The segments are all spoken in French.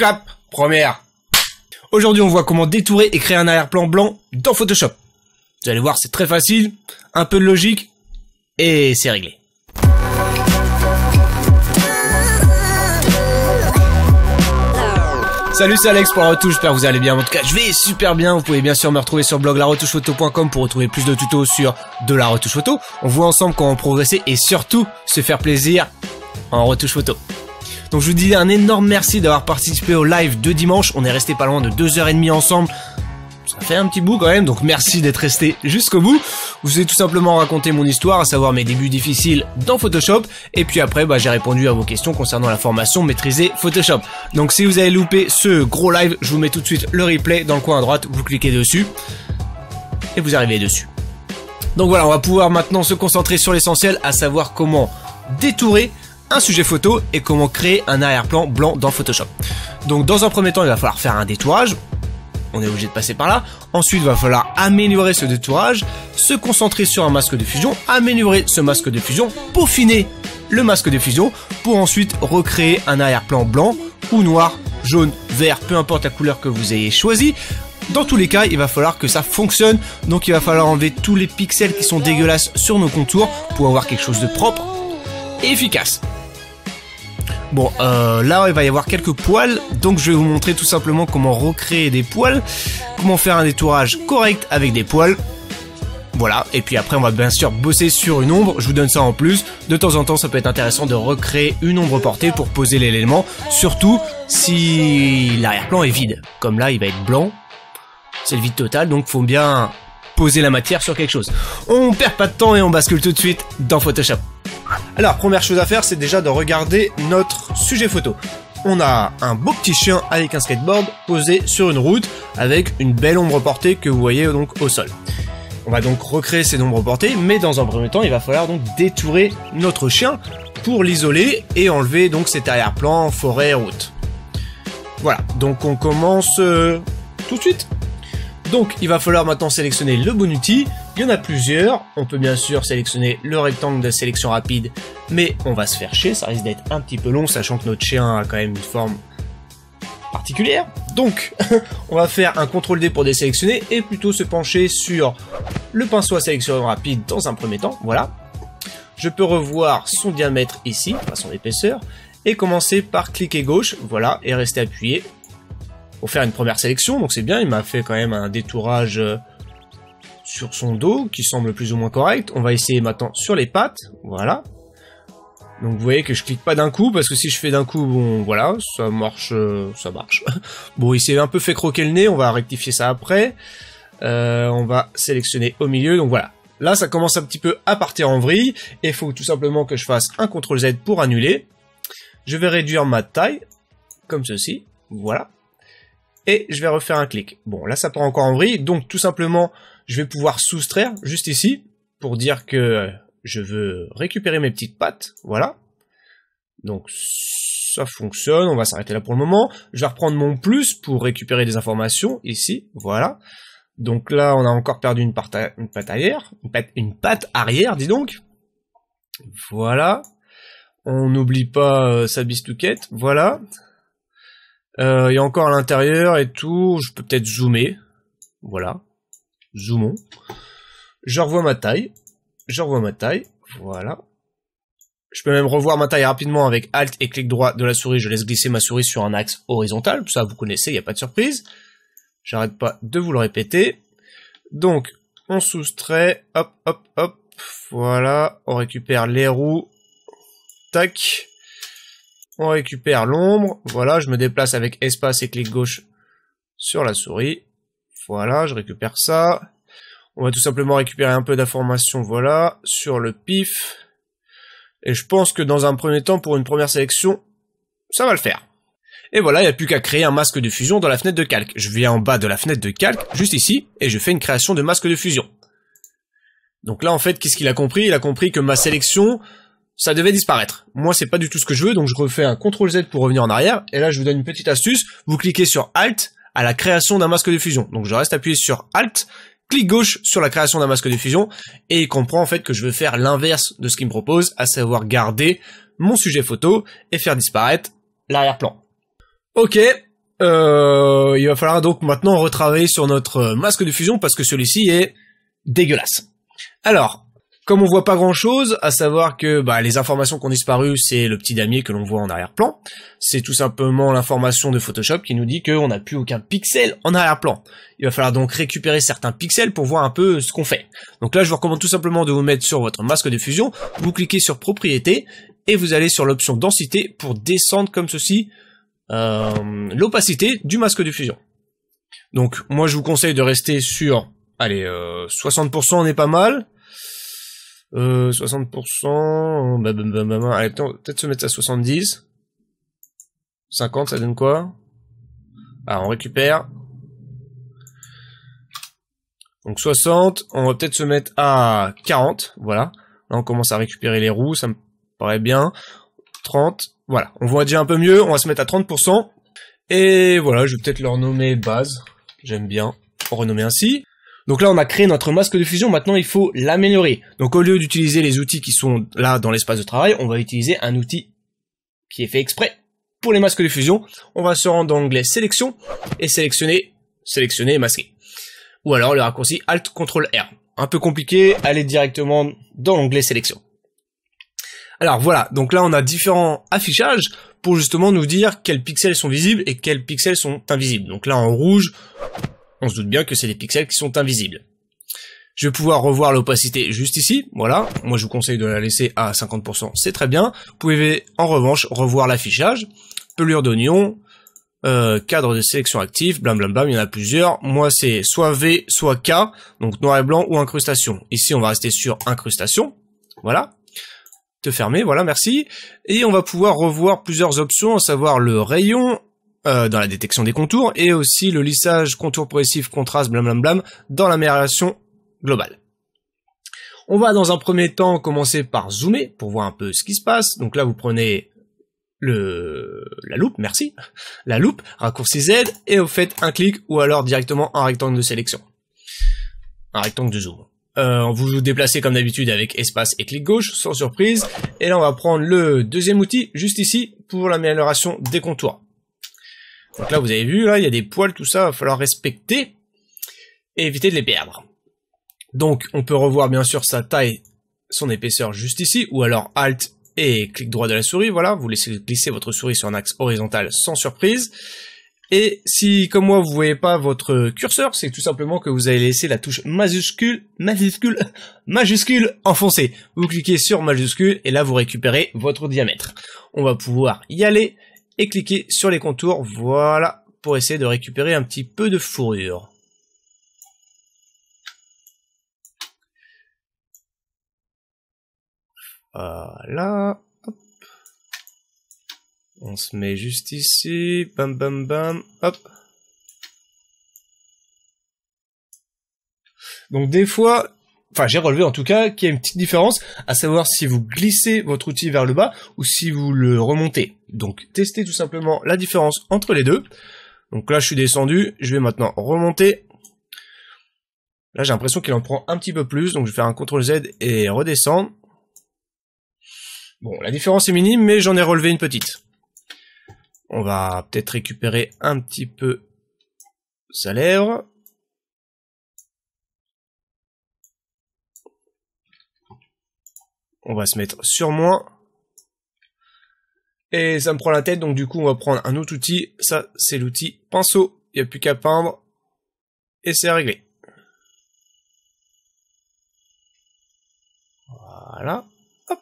Clap Première Aujourd'hui, on voit comment détourer et créer un arrière-plan blanc dans Photoshop. Vous allez voir, c'est très facile, un peu de logique, et c'est réglé. Salut, c'est Alex pour La Retouche, j'espère que vous allez bien. En tout cas, je vais super bien. Vous pouvez bien sûr me retrouver sur blog laretouchephoto.com pour retrouver plus de tutos sur de la retouche photo. On voit ensemble comment progresser et surtout se faire plaisir en retouche photo. Donc je vous dis un énorme merci d'avoir participé au live de dimanche. On est resté pas loin de 2h30 ensemble. Ça fait un petit bout quand même, donc merci d'être resté jusqu'au bout. Vous avez tout simplement raconté mon histoire, à savoir mes débuts difficiles dans Photoshop, et puis après bah, j'ai répondu à vos questions concernant la formation maîtriser Photoshop. Donc si vous avez loupé ce gros live, je vous mets tout de suite le replay dans le coin à droite, vous cliquez dessus, et vous arrivez dessus. Donc voilà, on va pouvoir maintenant se concentrer sur l'essentiel, à savoir comment détourer un sujet photo et comment créer un arrière-plan blanc dans Photoshop. Donc dans un premier temps, il va falloir faire un détourage. On est obligé de passer par là. Ensuite, il va falloir améliorer ce détourage, se concentrer sur un masque de fusion, améliorer ce masque de fusion, peaufiner le masque de fusion pour ensuite recréer un arrière-plan blanc ou noir, jaune, vert, peu importe la couleur que vous ayez choisi Dans tous les cas, il va falloir que ça fonctionne, donc il va falloir enlever tous les pixels qui sont dégueulasses sur nos contours pour avoir quelque chose de propre et efficace. Bon, euh, là, il va y avoir quelques poils, donc je vais vous montrer tout simplement comment recréer des poils, comment faire un détourage correct avec des poils. Voilà, et puis après on va bien sûr bosser sur une ombre, je vous donne ça en plus. De temps en temps ça peut être intéressant de recréer une ombre portée pour poser l'élément, surtout si l'arrière-plan est vide. Comme là il va être blanc, c'est le vide total, donc faut bien poser la matière sur quelque chose. On perd pas de temps et on bascule tout de suite dans Photoshop. Alors, première chose à faire, c'est déjà de regarder notre sujet photo. On a un beau petit chien avec un skateboard posé sur une route avec une belle ombre portée que vous voyez donc au sol. On va donc recréer cette ombre portée mais dans un premier temps, il va falloir donc détourer notre chien pour l'isoler et enlever donc cet arrière-plan forêt route. Voilà, donc on commence euh, tout de suite. Donc il va falloir maintenant sélectionner le bon outil, il y en a plusieurs, on peut bien sûr sélectionner le rectangle de sélection rapide, mais on va se faire chier, ça risque d'être un petit peu long, sachant que notre chien a quand même une forme particulière. Donc on va faire un CTRL D pour désélectionner et plutôt se pencher sur le pinceau à sélection rapide dans un premier temps, voilà. Je peux revoir son diamètre ici, enfin son épaisseur, et commencer par cliquer gauche, voilà, et rester appuyé faire une première sélection, donc c'est bien, il m'a fait quand même un détourage euh, sur son dos, qui semble plus ou moins correct. On va essayer maintenant sur les pattes, voilà. Donc vous voyez que je clique pas d'un coup, parce que si je fais d'un coup, bon voilà, ça marche, euh, ça marche. Bon, il s'est un peu fait croquer le nez, on va rectifier ça après. Euh, on va sélectionner au milieu, donc voilà. Là, ça commence un petit peu à partir en vrille, et il faut tout simplement que je fasse un CTRL Z pour annuler. Je vais réduire ma taille, comme ceci, voilà et je vais refaire un clic. Bon, là, ça prend encore en vrille. Donc, tout simplement, je vais pouvoir soustraire juste ici pour dire que je veux récupérer mes petites pattes. Voilà. Donc, ça fonctionne. On va s'arrêter là pour le moment. Je vais reprendre mon plus pour récupérer des informations ici. Voilà. Donc là, on a encore perdu une, une patte arrière. Une patte, arrière, dis donc. Voilà. On n'oublie pas euh, sa bistouquette. Voilà. Il y a encore à l'intérieur et tout. Je peux peut-être zoomer. Voilà. Zoomons. Je revois ma taille. Je revois ma taille. Voilà. Je peux même revoir ma taille rapidement avec Alt et clic droit de la souris. Je laisse glisser ma souris sur un axe horizontal. Ça, vous connaissez, il n'y a pas de surprise. J'arrête pas de vous le répéter. Donc, on soustrait. Hop, hop, hop. Voilà. On récupère les roues. Tac. On récupère l'ombre. Voilà, je me déplace avec espace et clic gauche sur la souris. Voilà, je récupère ça. On va tout simplement récupérer un peu d'informations, voilà, sur le pif. Et je pense que dans un premier temps, pour une première sélection, ça va le faire. Et voilà, il n'y a plus qu'à créer un masque de fusion dans la fenêtre de calque. Je viens en bas de la fenêtre de calque, juste ici, et je fais une création de masque de fusion. Donc là, en fait, qu'est-ce qu'il a compris Il a compris que ma sélection, ça devait disparaître. Moi, c'est pas du tout ce que je veux, donc je refais un CTRL Z pour revenir en arrière, et là, je vous donne une petite astuce, vous cliquez sur ALT à la création d'un masque de fusion. Donc je reste appuyé sur ALT, clic gauche sur la création d'un masque de fusion, et il comprend en fait que je veux faire l'inverse de ce qu'il me propose, à savoir garder mon sujet photo et faire disparaître l'arrière-plan. Ok, euh, il va falloir donc maintenant retravailler sur notre masque de fusion parce que celui-ci est dégueulasse. Alors, comme on voit pas grand chose, à savoir que bah, les informations qui ont disparu, c'est le petit damier que l'on voit en arrière-plan. C'est tout simplement l'information de Photoshop qui nous dit qu'on n'a plus aucun pixel en arrière-plan. Il va falloir donc récupérer certains pixels pour voir un peu ce qu'on fait. Donc là, je vous recommande tout simplement de vous mettre sur votre masque de fusion, vous cliquez sur propriétés, et vous allez sur l'option densité pour descendre comme ceci euh, l'opacité du masque de fusion. Donc moi je vous conseille de rester sur, allez, 60% euh, on est pas mal, 60%, euh, ben bah, bah, bah, bah, bah. peut-être se mettre à 70. 50, ça donne quoi Ah, on récupère. Donc 60, on va peut-être se mettre à 40, voilà. Là, on commence à récupérer les roues, ça me paraît bien. 30, voilà. On voit déjà un peu mieux, on va se mettre à 30%. Et voilà, je vais peut-être leur nommer base. J'aime bien. renommer ainsi. Donc là, on a créé notre masque de fusion. Maintenant, il faut l'améliorer. Donc au lieu d'utiliser les outils qui sont là dans l'espace de travail, on va utiliser un outil qui est fait exprès pour les masques de fusion. On va se rendre dans l'onglet sélection et sélectionner, sélectionner et masquer. Ou alors le raccourci Alt Ctrl R. Un peu compliqué, allez directement dans l'onglet sélection. Alors voilà, donc là on a différents affichages pour justement nous dire quels pixels sont visibles et quels pixels sont invisibles. Donc là en rouge, on se doute bien que c'est des pixels qui sont invisibles. Je vais pouvoir revoir l'opacité juste ici, voilà. Moi, je vous conseille de la laisser à 50%, c'est très bien. Vous pouvez, en revanche, revoir l'affichage. Pelure d'oignon, euh, cadre de sélection actif, blablabla, il y en a plusieurs. Moi, c'est soit V, soit K, donc noir et blanc ou incrustation. Ici, on va rester sur incrustation, voilà. Te fermer, voilà, merci. Et on va pouvoir revoir plusieurs options, à savoir le rayon, euh, dans la détection des contours et aussi le lissage contour progressif contraste blam blam blam, dans l'amélioration globale. On va dans un premier temps commencer par zoomer pour voir un peu ce qui se passe. Donc là vous prenez le la loupe, merci, la loupe, raccourci Z et vous faites un clic ou alors directement un rectangle de sélection. Un rectangle de zoom. Euh, vous vous déplacez comme d'habitude avec espace et clic gauche, sans surprise. Et là, on va prendre le deuxième outil, juste ici, pour l'amélioration des contours. Donc là, vous avez vu, là, il y a des poils, tout ça, il va falloir respecter et éviter de les perdre. Donc, on peut revoir bien sûr sa taille, son épaisseur juste ici, ou alors Alt et clic droit de la souris, voilà, vous laissez glisser votre souris sur un axe horizontal sans surprise. Et si, comme moi, vous voyez pas votre curseur, c'est tout simplement que vous allez laisser la touche majuscule, majuscule, majuscule enfoncée. Vous cliquez sur majuscule et là vous récupérez votre diamètre. On va pouvoir y aller et cliquez sur les contours, voilà, pour essayer de récupérer un petit peu de fourrure. Voilà. Hop. On se met juste ici. Bam bam bam. Hop. Donc des fois, enfin j'ai relevé en tout cas qu'il y a une petite différence, à savoir si vous glissez votre outil vers le bas ou si vous le remontez. Donc testez tout simplement la différence entre les deux. Donc là je suis descendu, je vais maintenant remonter. Là j'ai l'impression qu'il en prend un petit peu plus, donc je vais faire un CTRL Z et redescendre. Bon, la différence est minime, mais j'en ai relevé une petite. On va peut-être récupérer un petit peu sa lèvre. on va se mettre sur moi. Et ça me prend la tête, donc du coup on va prendre un autre outil. Ça, c'est l'outil pinceau. Il n'y a plus qu'à peindre. Et c'est réglé. Voilà. Hop.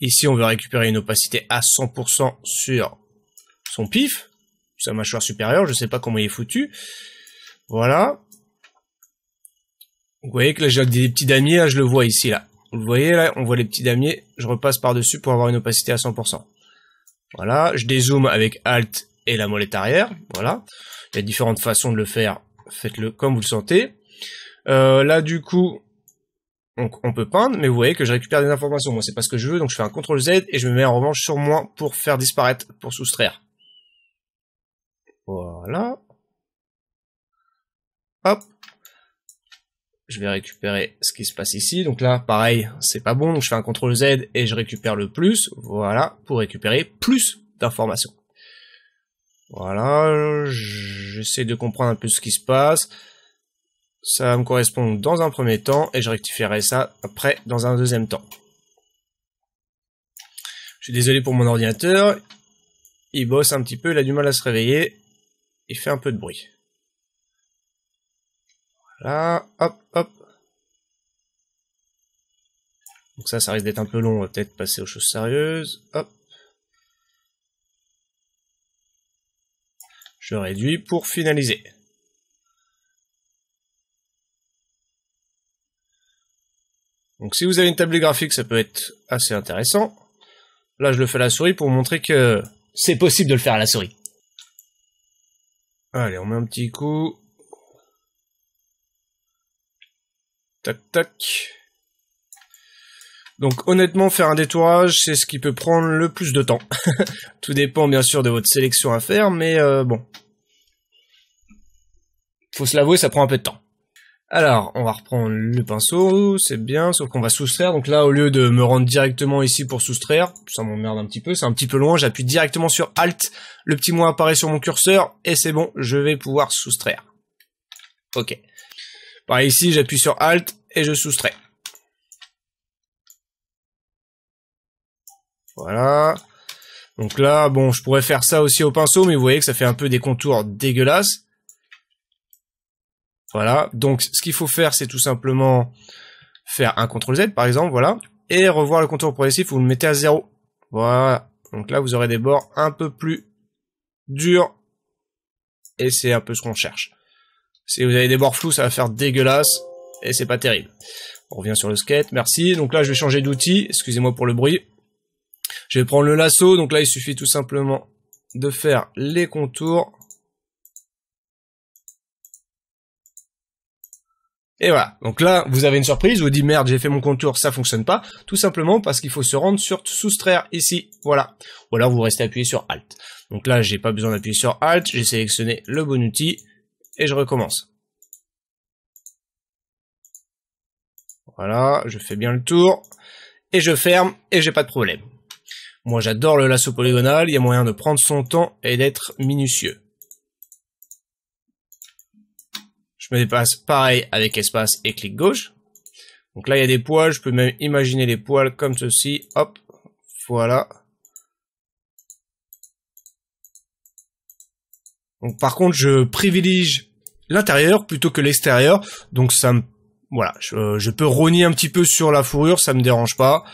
Ici, on veut récupérer une opacité à 100% sur son pif. Sa mâchoire supérieure, je ne sais pas comment il est foutu. Voilà. Vous voyez que là, j'ai des petits damiers, là, je le vois ici, là. Vous voyez là, on voit les petits damiers, je repasse par-dessus pour avoir une opacité à 100%. Voilà, je dézoome avec Alt et la molette arrière, voilà. Il y a différentes façons de le faire, faites-le comme vous le sentez. Euh, là du coup, on, on, peut peindre, mais vous voyez que je récupère des informations. Moi c'est pas ce que je veux, donc je fais un CTRL Z et je me mets en revanche sur moi pour faire disparaître, pour soustraire. Voilà. Hop, je vais récupérer ce qui se passe ici. Donc là, pareil, c'est pas bon. je fais un CTRL Z et je récupère le plus. Voilà, pour récupérer plus d'informations. Voilà, j'essaie de comprendre un peu ce qui se passe. Ça me correspond dans un premier temps et je rectifierai ça après dans un deuxième temps. Je suis désolé pour mon ordinateur. Il bosse un petit peu, il a du mal à se réveiller. Il fait un peu de bruit. Voilà, hop, hop. Donc ça, ça risque d'être un peu long, on va peut-être passer aux choses sérieuses. Hop. Je réduis pour finaliser. Donc si vous avez une table graphique, ça peut être assez intéressant. Là, je le fais à la souris pour montrer que c'est possible de le faire à la souris. Allez, on met un petit coup. Tac, tac. Donc honnêtement, faire un détourage, c'est ce qui peut prendre le plus de temps. Tout dépend bien sûr de votre sélection à faire, mais euh, bon. Faut se l'avouer, ça prend un peu de temps. Alors, on va reprendre le pinceau, c'est bien, sauf qu'on va soustraire. Donc là, au lieu de me rendre directement ici pour soustraire, ça m'emmerde un petit peu, c'est un petit peu loin, j'appuie directement sur Alt, le petit mot apparaît sur mon curseur, et c'est bon, je vais pouvoir soustraire. Ok. Par ici, j'appuie sur Alt et je soustrais. Voilà. Donc là, bon, je pourrais faire ça aussi au pinceau, mais vous voyez que ça fait un peu des contours dégueulasses. Voilà. Donc, ce qu'il faut faire, c'est tout simplement faire un CTRL Z, par exemple, voilà. Et revoir le contour progressif, vous le mettez à zéro. Voilà. Donc là, vous aurez des bords un peu plus durs. Et c'est un peu ce qu'on cherche. Si vous avez des bords flous, ça va faire dégueulasse. Et c'est pas terrible. On revient sur le skate, merci. Donc là, je vais changer d'outil. Excusez-moi pour le bruit. Je vais prendre le lasso. Donc là, il suffit tout simplement de faire les contours. Et voilà. Donc là, vous avez une surprise. vous dites merde, j'ai fait mon contour, ça fonctionne pas. Tout simplement parce qu'il faut se rendre sur soustraire ici. Voilà. Ou alors vous restez appuyé sur Alt. Donc là, j'ai pas besoin d'appuyer sur Alt. J'ai sélectionné le bon outil et je recommence. Voilà, je fais bien le tour et je ferme et j'ai pas de problème. Moi j'adore le lasso polygonal, il y a moyen de prendre son temps et d'être minutieux. Je me dépasse pareil avec espace et clic gauche. Donc là il y a des poils, je peux même imaginer les poils comme ceci, hop, voilà. Donc par contre je privilégie l'intérieur plutôt que l'extérieur. Donc ça me voilà, euh, je, peux rogner un petit peu sur la fourrure, ça me dérange pas.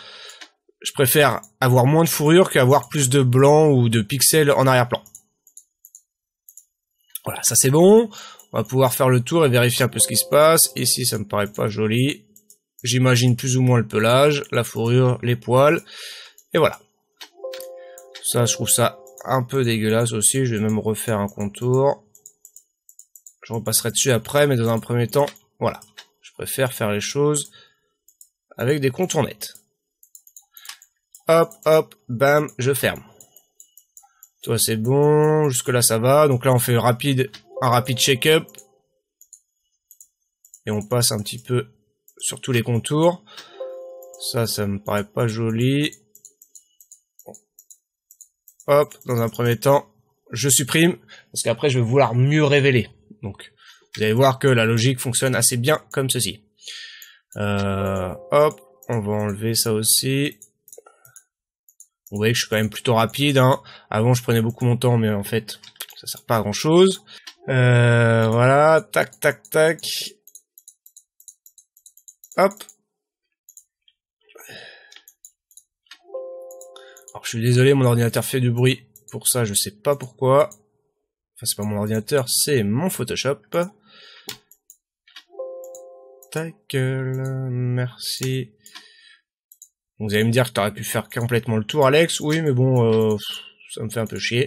Je préfère avoir moins de fourrure qu'avoir plus de blanc ou de pixels en arrière-plan. Voilà, ça c'est bon. On va pouvoir faire le tour et vérifier un peu ce qui se passe. Ici, ça me paraît pas joli. J'imagine plus ou moins le pelage, la fourrure, les poils. Et voilà. Ça, je trouve ça un peu dégueulasse aussi. Je vais même refaire un contour. Je repasserai dessus après, mais dans un premier temps, voilà. Je préfère faire les choses avec des contours nets. Hop, hop, bam, je ferme. Toi, c'est bon. Jusque là, ça va. Donc là, on fait rapide, un rapide check-up. Et on passe un petit peu sur tous les contours. Ça, ça me paraît pas joli. Hop, dans un premier temps, je supprime. Parce qu'après, je vais vouloir mieux révéler. Donc, vous allez voir que la logique fonctionne assez bien comme ceci. Euh, hop, on va enlever ça aussi. Vous voyez que je suis quand même plutôt rapide. Hein. Avant, je prenais beaucoup mon temps, mais en fait, ça sert pas à grand-chose. Euh, voilà, tac, tac, tac. Hop. Alors, je suis désolé, mon ordinateur fait du bruit. Pour ça, je sais pas pourquoi. Ah, c'est pas mon ordinateur, c'est mon Photoshop. gueule, merci. Vous allez me dire que tu aurais pu faire complètement le tour, Alex. Oui, mais bon, euh, ça me fait un peu chier.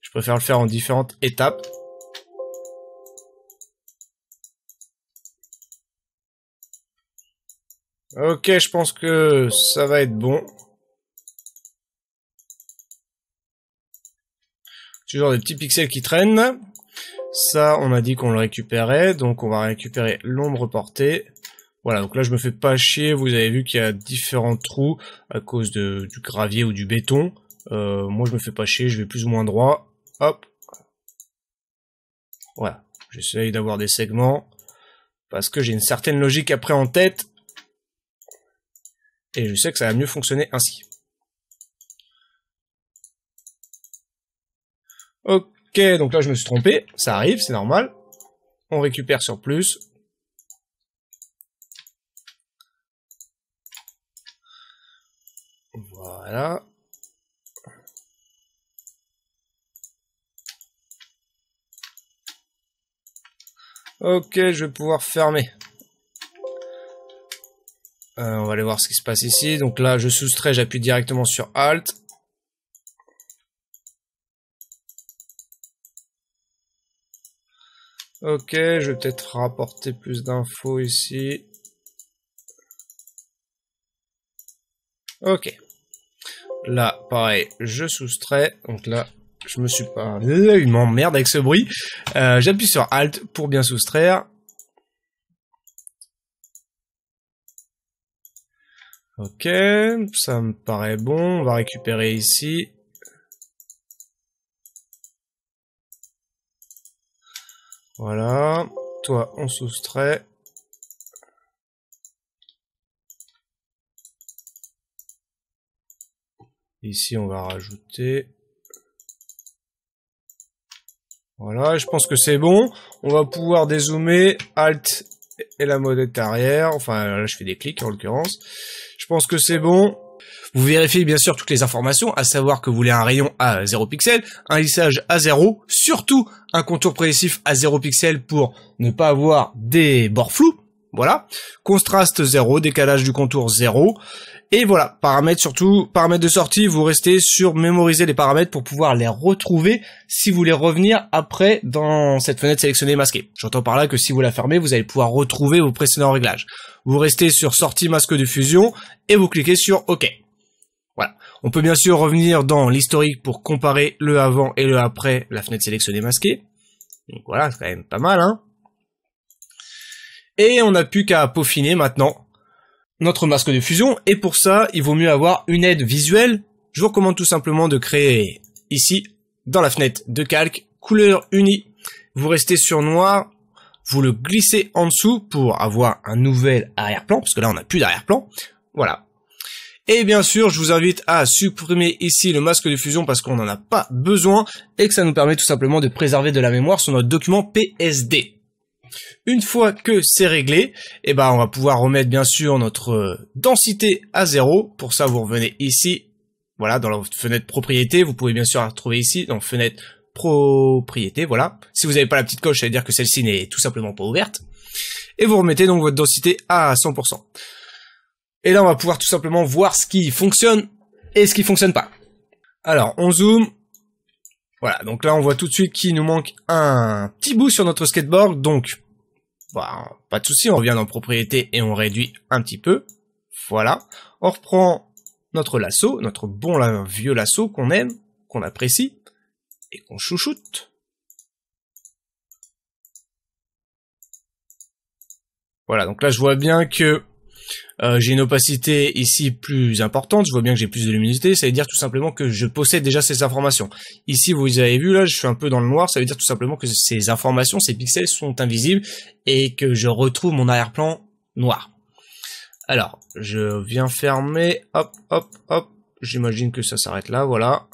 Je préfère le faire en différentes étapes. Ok, je pense que ça va être bon. des petits pixels qui traînent. Ça, on a dit qu'on le récupérait, donc on va récupérer l'ombre portée. Voilà, donc là je me fais pas chier, vous avez vu qu'il y a différents trous à cause du gravier ou du béton. Euh, moi je me fais pas chier, je vais plus ou moins droit. Hop. Voilà, j'essaye d'avoir des segments parce que j'ai une certaine logique après en tête et je sais que ça va mieux fonctionner ainsi. Ok, donc là je me suis trompé, ça arrive, c'est normal. On récupère sur plus. Voilà. Ok, je vais pouvoir fermer. Euh, on va aller voir ce qui se passe ici. Donc là, je soustrais, j'appuie directement sur Alt. Ok, je vais peut-être rapporter plus d'infos ici. Ok. Là, pareil, je soustrais. Donc là, je me suis pas... Il m'emmerde avec ce bruit. Euh, j'appuie sur Alt pour bien soustraire. Ok, ça me paraît bon. On va récupérer ici. Voilà. Toi, on soustrait. Ici, on va rajouter. Voilà, je pense que c'est bon. On va pouvoir dézoomer. Alt et la molette arrière. Enfin, là, je fais des clics en l'occurrence. Je pense que c'est bon. Vous vérifiez bien sûr toutes les informations, à savoir que vous voulez un rayon à 0 pixel, un lissage à 0, surtout un contour progressif à 0 pixel pour ne pas avoir des bords flous. Voilà. Contraste 0, décalage du contour 0. Et voilà, paramètres surtout, paramètres de sortie, vous restez sur mémoriser les paramètres pour pouvoir les retrouver si vous voulez revenir après dans cette fenêtre sélectionnée masquée. J'entends par là que si vous la fermez, vous allez pouvoir retrouver vos précédents réglages. Vous restez sur sortie masque de fusion et vous cliquez sur OK. Voilà. On peut bien sûr revenir dans l'historique pour comparer le avant et le après la fenêtre sélectionnée masquée. Donc voilà, c'est quand même pas mal, hein. Et on n'a plus qu'à peaufiner maintenant notre masque de fusion. Et pour ça, il vaut mieux avoir une aide visuelle. Je vous recommande tout simplement de créer ici, dans la fenêtre de calque, couleur unie. Vous restez sur noir, vous le glissez en dessous pour avoir un nouvel arrière-plan, parce que là on n'a plus d'arrière-plan. Voilà, et bien sûr, je vous invite à supprimer ici le masque de fusion parce qu'on n'en a pas besoin et que ça nous permet tout simplement de préserver de la mémoire sur notre document PSD. Une fois que c'est réglé, eh ben on va pouvoir remettre bien sûr notre euh, densité à zéro. Pour ça, vous revenez ici, voilà, dans la fenêtre propriété. Vous pouvez bien sûr la retrouver ici dans fenêtre propriété, voilà. Si vous n'avez pas la petite coche, ça veut dire que celle-ci n'est tout simplement pas ouverte. Et vous remettez donc votre densité à 100%. Et là, on va pouvoir tout simplement voir ce qui fonctionne et ce qui fonctionne pas. Alors, on zoome. Voilà, donc là, on voit tout de suite qu'il nous manque un petit bout sur notre skateboard. Donc, bah, pas de souci, on revient dans propriété et on réduit un petit peu. Voilà. On reprend notre lasso, notre bon vieux lasso qu'on aime, qu'on apprécie et qu'on chouchoute. Voilà, donc là je vois bien que euh, j'ai une opacité ici plus importante, je vois bien que j'ai plus de luminosité, ça veut dire tout simplement que je possède déjà ces informations. Ici, vous avez vu, là, je suis un peu dans le noir, ça veut dire tout simplement que ces informations, ces pixels sont invisibles et que je retrouve mon arrière-plan noir. Alors, je viens fermer, hop, hop, hop, j'imagine que ça s'arrête là, voilà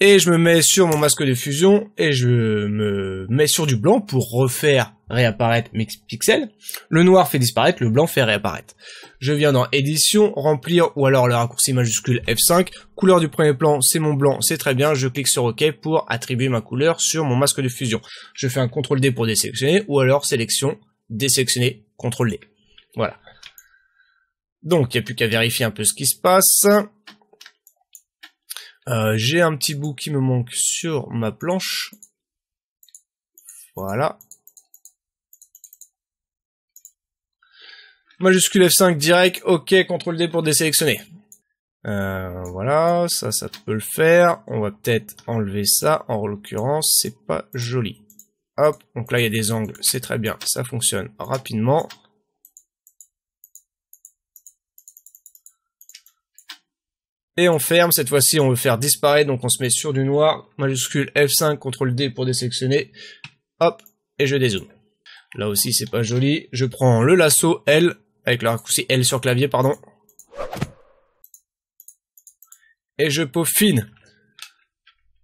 et je me mets sur mon masque de fusion et je me mets sur du blanc pour refaire réapparaître mes pixels. Le noir fait disparaître, le blanc fait réapparaître. Je viens dans édition, remplir ou alors le raccourci majuscule F5. Couleur du premier plan, c'est mon blanc, c'est très bien. Je clique sur OK pour attribuer ma couleur sur mon masque de fusion. Je fais un CTRL D pour désélectionner ou alors sélection, désélectionner, CTRL D. Voilà. Donc, il n'y a plus qu'à vérifier un peu ce qui se passe. Euh, j'ai un petit bout qui me manque sur ma planche. Voilà. Majuscule F5 direct, OK, CTRL D pour désélectionner. Euh, voilà, ça, ça peut le faire. On va peut-être enlever ça. En l'occurrence, c'est pas joli. Hop, donc là, il y a des angles. C'est très bien, ça fonctionne rapidement. Et on ferme, cette fois-ci on veut faire disparaître, donc on se met sur du noir, majuscule F5, CTRL D pour désélectionner, hop, et je dézoome. Là aussi c'est pas joli, je prends le lasso L, avec le raccourci L sur clavier, pardon. Et je peaufine.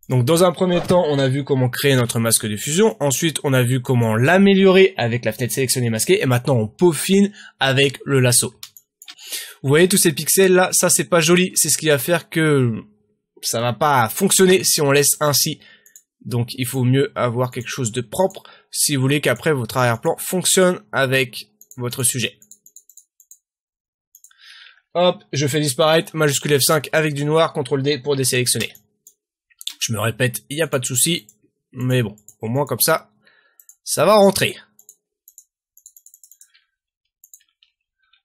Donc dans un premier temps, on a vu comment créer notre masque de fusion, ensuite on a vu comment l'améliorer avec la fenêtre sélectionnée masquée, et maintenant on peaufine avec le lasso. Vous voyez tous ces pixels là, ça c'est pas joli, c'est ce qui va faire que ça va pas fonctionner si on laisse ainsi. Donc il faut mieux avoir quelque chose de propre si vous voulez qu'après votre arrière-plan fonctionne avec votre sujet. Hop, je fais disparaître majuscule F5 avec du noir, CTRL D pour désélectionner. Je me répète, il n'y a pas de souci, mais bon, au moins comme ça, ça va rentrer.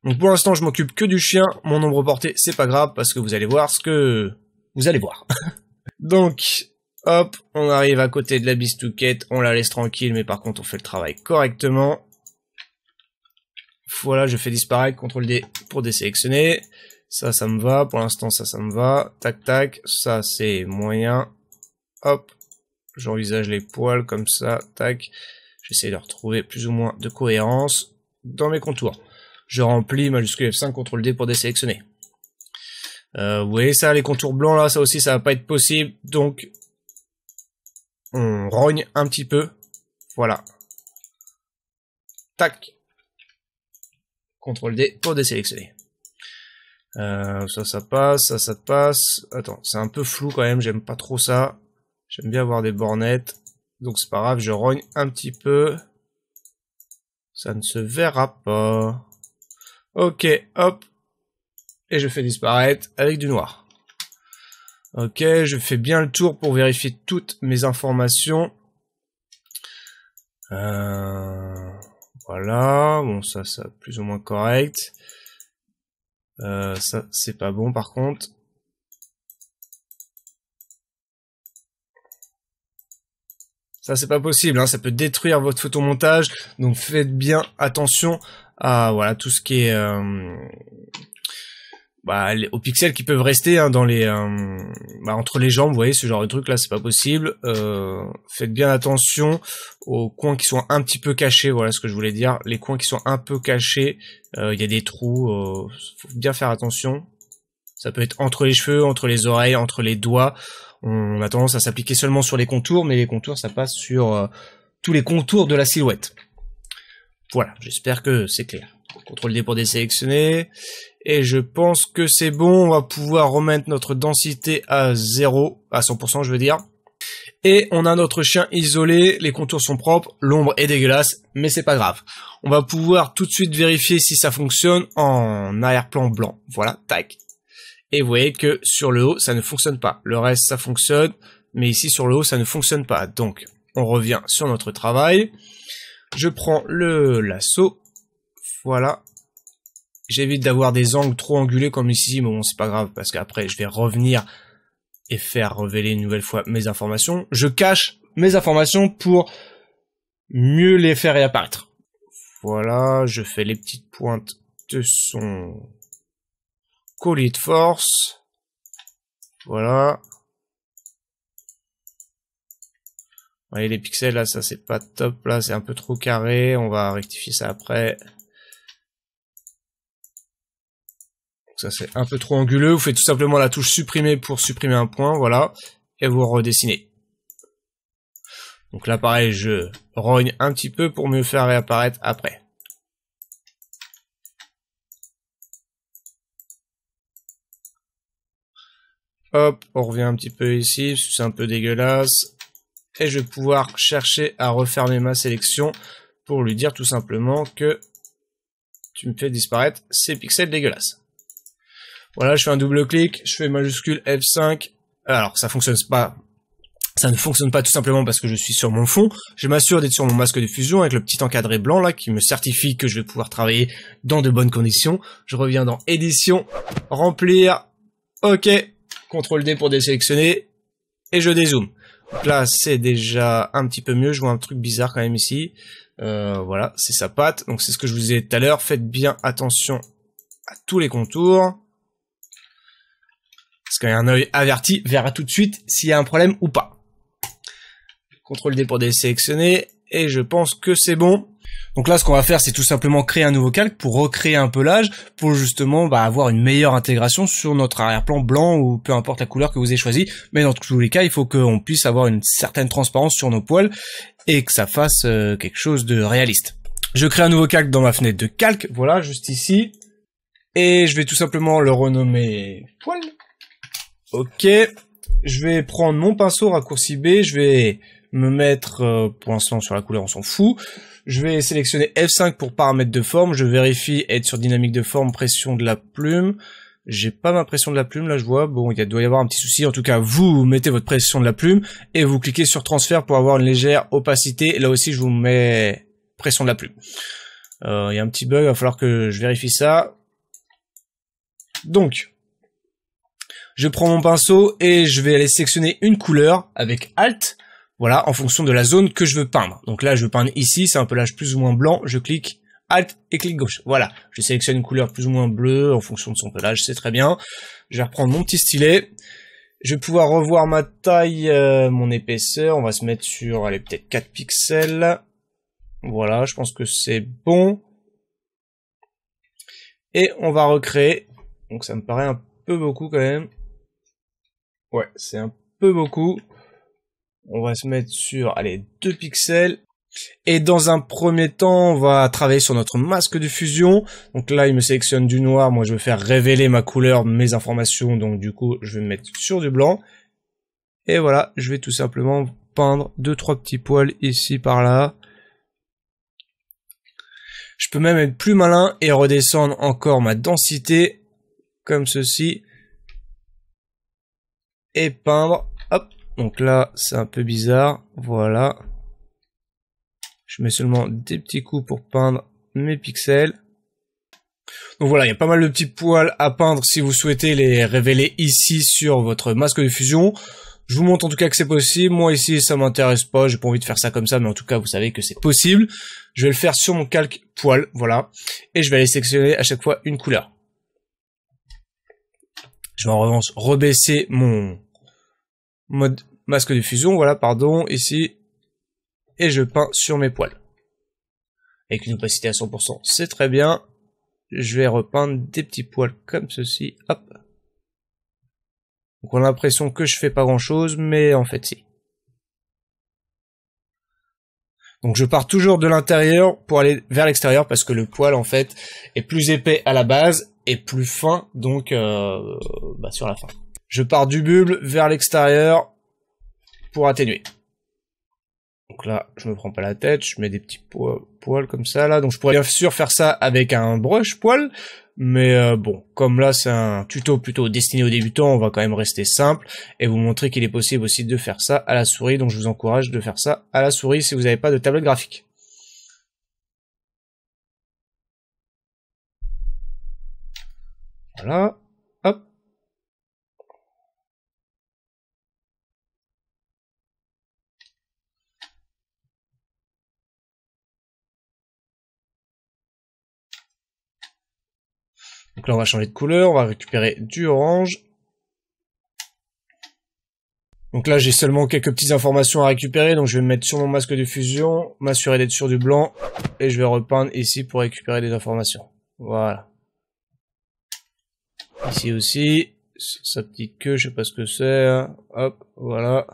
Donc pour l'instant, je m'occupe que du chien. Mon nombre porté, c'est pas grave parce que vous allez voir ce que vous allez voir. Donc, hop, on arrive à côté de la bistouquette. On la laisse tranquille, mais par contre, on fait le travail correctement. Voilà, je fais disparaître, CTRL D pour désélectionner. Ça, ça me va. Pour l'instant, ça, ça me va. Tac, tac. Ça, c'est moyen. Hop. J'envisage les poils comme ça. Tac. J'essaie de retrouver plus ou moins de cohérence dans mes contours je remplis majuscule F5, CTRL D pour désélectionner. Euh, vous voyez ça, les contours blancs là, ça aussi ça va pas être possible, donc on rogne un petit peu, voilà. Tac. CTRL D pour désélectionner. Euh, ça, ça passe, ça, ça passe. Attends, c'est un peu flou quand même, j'aime pas trop ça. J'aime bien avoir des bornettes. Donc c'est pas grave, je rogne un petit peu. Ça ne se verra pas. Ok, hop. Et je fais disparaître avec du noir. Ok, je fais bien le tour pour vérifier toutes mes informations. Euh, voilà, bon ça, ça plus ou moins correct. Euh, ça, c'est pas bon par contre. Ça, c'est pas possible, hein. ça peut détruire votre photomontage, donc faites bien attention ah voilà tout ce qui est euh, bah, aux pixels qui peuvent rester hein, dans les euh, bah, entre les jambes vous voyez ce genre de truc là c'est pas possible euh, faites bien attention aux coins qui sont un petit peu cachés voilà ce que je voulais dire les coins qui sont un peu cachés il y a des trous faut bien faire attention ça peut être entre les cheveux entre les oreilles entre les doigts on a tendance à s'appliquer seulement sur les contours mais les contours ça passe sur tous les contours de la silhouette voilà, j'espère que c'est clair. Contrôle D pour désélectionner. Et je pense que c'est bon, on va pouvoir remettre notre densité à 0, à 100% je veux dire. Et on a notre chien isolé, les contours sont propres, l'ombre est dégueulasse, mais c'est pas grave. On va pouvoir tout de suite vérifier si ça fonctionne en arrière-plan blanc. Voilà, tac. Et vous voyez que sur le haut, ça ne fonctionne pas. Le reste, ça fonctionne, mais ici sur le haut, ça ne fonctionne pas. Donc, on revient sur notre travail. Je prends le lasso. Voilà. J'évite d'avoir des angles trop angulés comme ici, mais bon, c'est pas grave, parce qu'après, je vais revenir et faire révéler une nouvelle fois mes informations. Je cache mes informations pour mieux les faire réapparaître. Voilà, je fais les petites pointes de son colis de force. Voilà. les pixels, là, ça, c'est pas top. Là, c'est un peu trop carré. On va rectifier ça après. Donc ça, c'est un peu trop anguleux. Vous faites tout simplement la touche supprimer pour supprimer un point. Voilà. Et vous redessinez. Donc là, pareil, je rogne un petit peu pour mieux faire réapparaître après. Hop, on revient un petit peu ici, c'est un peu dégueulasse. Et je vais pouvoir chercher à refermer ma sélection pour lui dire tout simplement que tu me fais disparaître ces pixels dégueulasses. Voilà, je fais un double clic, je fais majuscule F5. Alors, ça fonctionne pas. Ça ne fonctionne pas tout simplement parce que je suis sur mon fond. Je m'assure d'être sur mon masque de fusion avec le petit encadré blanc là qui me certifie que je vais pouvoir travailler dans de bonnes conditions. Je reviens dans édition, remplir, ok, CTRL D pour désélectionner et je dézoome. Donc là, c'est déjà un petit peu mieux. Je vois un truc bizarre quand même ici. Euh, voilà, c'est sa patte. Donc c'est ce que je vous ai tout à l'heure. Faites bien attention à tous les contours. Parce qu'un œil averti verra tout de suite s'il y a un problème ou pas. Contrôle D pour désélectionner. Et je pense que c'est bon. Donc là, ce qu'on va faire, c'est tout simplement créer un nouveau calque pour recréer un pelage, pour justement bah, avoir une meilleure intégration sur notre arrière-plan blanc ou peu importe la couleur que vous avez choisi. Mais dans tous les cas, il faut qu'on puisse avoir une certaine transparence sur nos poils et que ça fasse euh, quelque chose de réaliste. Je crée un nouveau calque dans ma fenêtre de calque, voilà, juste ici. Et je vais tout simplement le renommer poil. Ok. Je vais prendre mon pinceau raccourci B, je vais me mettre, euh, pour l'instant sur la couleur on s'en fout, je vais sélectionner F5 pour paramètres de forme. Je vérifie être sur dynamique de forme, pression de la plume. J'ai pas ma pression de la plume, là je vois. Bon, il doit y avoir un petit souci. En tout cas, vous mettez votre pression de la plume et vous cliquez sur transfert pour avoir une légère opacité. Là aussi, je vous mets pression de la plume. Euh, il y a un petit bug, il va falloir que je vérifie ça. Donc, je prends mon pinceau et je vais aller sélectionner une couleur avec Alt voilà, en fonction de la zone que je veux peindre. Donc là, je veux peindre ici, c'est un pelage plus ou moins blanc, je clique Alt et clic gauche. Voilà, je sélectionne une couleur plus ou moins bleue en fonction de son pelage, c'est très bien. Je vais reprendre mon petit stylet. Je vais pouvoir revoir ma taille, euh, mon épaisseur. On va se mettre sur, allez, peut-être 4 pixels. Voilà, je pense que c'est bon. Et on va recréer. Donc ça me paraît un peu beaucoup quand même. Ouais, c'est un peu beaucoup on va se mettre sur, allez, 2 pixels. Et dans un premier temps, on va travailler sur notre masque de fusion. Donc là, il me sélectionne du noir. Moi, je veux faire révéler ma couleur, mes informations. Donc du coup, je vais me mettre sur du blanc. Et voilà, je vais tout simplement peindre deux trois petits poils ici par là. Je peux même être plus malin et redescendre encore ma densité comme ceci et peindre donc là, c'est un peu bizarre. Voilà. Je mets seulement des petits coups pour peindre mes pixels. Donc voilà, il y a pas mal de petits poils à peindre si vous souhaitez les révéler ici sur votre masque de fusion. Je vous montre en tout cas que c'est possible. Moi ici, ça m'intéresse pas. J'ai pas envie de faire ça comme ça, mais en tout cas, vous savez que c'est possible. Je vais le faire sur mon calque poil, voilà. Et je vais aller sélectionner à chaque fois une couleur. Je vais en revanche rebaisser mon, mode masque de fusion, voilà, pardon, ici, et je peins sur mes poils. Avec une opacité à 100%, c'est très bien. Je vais repeindre des petits poils comme ceci, hop. Donc on a l'impression que je fais pas grand chose, mais en fait si. Donc je pars toujours de l'intérieur pour aller vers l'extérieur parce que le poil en fait est plus épais à la base et plus fin donc euh, bah, sur la fin. Je pars du bulbe vers l'extérieur pour atténuer. Donc là, je me prends pas la tête, je mets des petits poils comme ça là. Donc je pourrais bien sûr faire ça avec un brush poil, mais euh, bon, comme là c'est un tuto plutôt destiné aux débutants, on va quand même rester simple et vous montrer qu'il est possible aussi de faire ça à la souris. Donc je vous encourage de faire ça à la souris si vous n'avez pas de tablette graphique. Voilà. Donc là, on va changer de couleur, on va récupérer du orange. Donc là, j'ai seulement quelques petites informations à récupérer, donc je vais me mettre sur mon masque de fusion, m'assurer d'être sur du blanc, et je vais repeindre ici pour récupérer des informations. Voilà. Ici aussi, sa petite queue, je sais pas ce que c'est, hein. hop, voilà.